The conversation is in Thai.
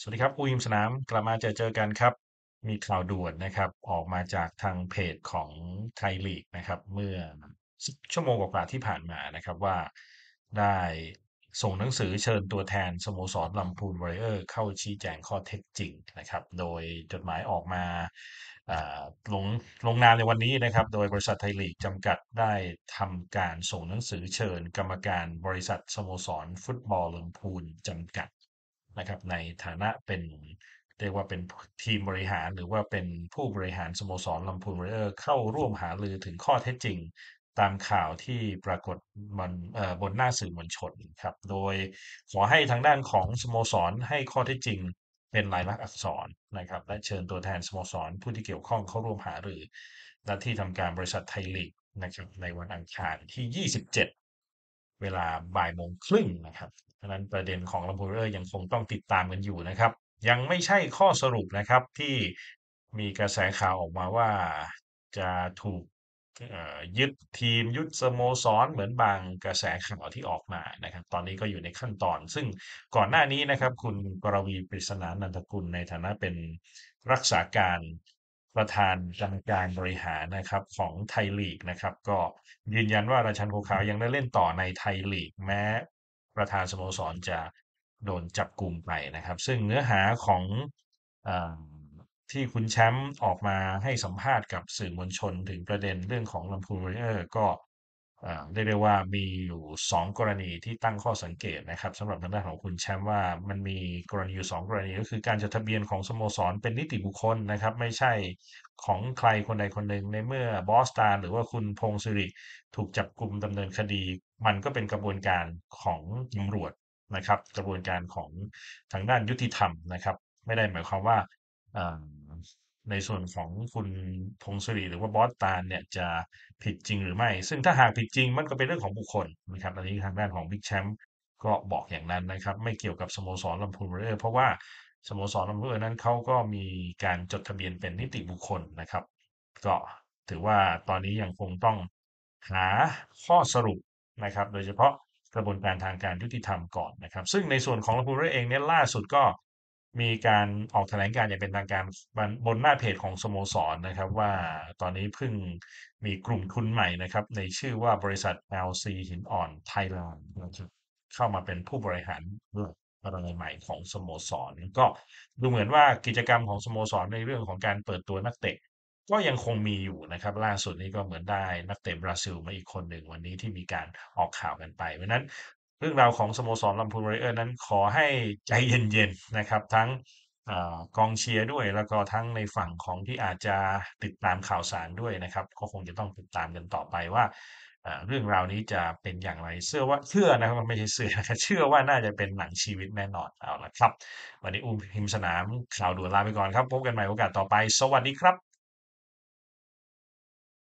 สวัสดีครับอูยิมสนาม กลับมาเจอเจอกันครับ มีข่าวด่วนนะครับ ออกมาจากทางเพจของไทยลีกนะครับ เมื่อชั่วโมงกว่าที่ผ่านมานะครับว่าได้ส่งหนังสือเชิญตัวแทนสโมสรลำพูนวอริเออร์เข้าชี้แจงข้อเท็จจริง นะครับ โดยจดหมายออกมาลงลงนามในวันนี้นะครับ โดยบริษัทไทยลีกจำกัดได้ทำการส่งหนังสือเชิญ กรรมการบริษัทสโมสร ฟุตบอลลำพูนจำกัดนะครับในฐานะเป็นเรียกว่าเป็นทีมบริหารหรือว่าเป็นผู้บริหารสโมสรลำพูนเรเออร์เข้าร่วมหารือถึงข้อเท็จจริง ตามข่าวที่ปรากฏบนบนหน้าสื่อมวลชนครับโดยขอให้ทางด้านของสโมสรให้ข้อเท็จจริงเป็นลายลักษณ์อักษรนะครับและเชิญตัวแทนสโมสรผู้ที่เกี่ยวข้องเข้าร่วมหารือะที่ทำการบริษัทไทยลีกนะครับในวันอังคารที่ 27เวลาบ่ายโมงครึ่งนะครับฉะนั้นประเด็นของลำโพูเรอร์ยังคงต้องติดตามกันอยู่นะครับ ยังไม่ใช่ข้อสรุปนะครับ ที่มีกระแสข่าวออกมาว่า จะถูกยึดทีมยึดสโมสรเหมือนบาง กระแสข่าวที่ออกมานะครับ ตอนนี้ก็อยู่ในขั้นตอน ซึ่งก่อนหน้านี้นะครับ คุณกรวีปริศนานันทกุลในฐานะเป็นรักษาการประธานกรรมการบริหารนะครับของไทยลีกนะครับก็ยืนยันว่าราชันโคขาวยังได้เล่นต่อในไทยลีกแม้ประธานสโมสรจะโดนจับกลุ่มไปนะครับ ซึ่งเนื้อหาของอที่คุณแชมป์ออกมาให้สัมภาษณ์กับสื่อมวลชนถึงประเด็นเรื่องของลำพูนเรเออร์ก็เรียกได้ว่ามีอยู่ 2 กรณีที่ตั้งข้อสังเกตนะครับสำหรับทางด้านของคุณแชมป์ว่ามันมีกรณีอยู่ 2 กรณีก็คือ การจดทะเบียนของสโมสร เป็นนิติบุคคลนะครับ ไม่ใช่ของใครคนใดคนหนึ่งในเมื่อบอสตานหรือว่าคุณพงศิริถูกจับกลุ่มดำเนินคดี มันก็เป็นกระบวนการของตำรวจนะครับ กระบวนการของทางด้านยุติธรรมนะครับ ไม่ได้หมายความว่าในส่วนของคุณพงศรีหรือว่าบอสตานเนี่ยจะผิดจริงหรือไม่ซึ่งถ้าหากผิดจริงมันก็เป็นเรื่องของบุคคลนะครับอันนี้ทางด้านของบิ๊กแชมป์ก็บอกอย่างนั้นนะครับ ไม่เกี่ยวกับสโมสรลำพูนเรเอเพราะว่าสโมสรลำพูนเรอนั้นเขาก็มีการจดทะเบียนเป็นนิติบุคคลนะครับ ก็ถือว่าตอนนี้ยังคงต้องหาข้อสรุปนะครับ โดยเฉพาะกระบวนการทางการยุติธรรมก่อนนะครับ ซึ่งในส่วนของลำพูนเรเอเองเนี่ยล่าสุดก็มีการออกแถลงการอย่างเป็นทางการบนหน้าเพจของสโมสรนนะครับ ว่าตอนนี้เพิ่งมีกลุ่มทุนใหม่นะครับ ในชื่อว่าบริษัท LC หินอ่อนไทยแลนด์เข้ามาเป็นผู้บริหารรายใหม่ของสโมสรก็ดูเหมือนว่ากิจกรรมของสโมสรในเรื่องของการเปิดตัวนักเตะก็ยังคงมีอยู่นะครับล่าสุดนี้ก็เหมือนได้นักเตะบราซิลมาอีกคนหนึ่งวันนี้ที่มีการออกข่าวกันไปเพราะนั้นเรื่องราวของสโมสรลำพูนวอริเออร์นั้นขอให้ใจเย็นๆนะครับทั้งกองเชียร์ด้วยแล้วก็ทั้งในฝั่งของที่อาจจะติดตามข่าวสารด้วยนะครับ ก็คงจะต้องติดตามกันต่อไปว่าเรื่องราวนี้จะเป็นอย่างไรเชื่อว่าเชื่อนะครับไม่ใช่เชื่อะเชื่อว่าน่าจะเป็นหนังชีวิตแน่นอนเอาละครับวันนี้อุ้มพิมสนามข่าวด่วนลาไปก่อนครับพบกันใหม่โอกาสต่อไป สวัสดีครับ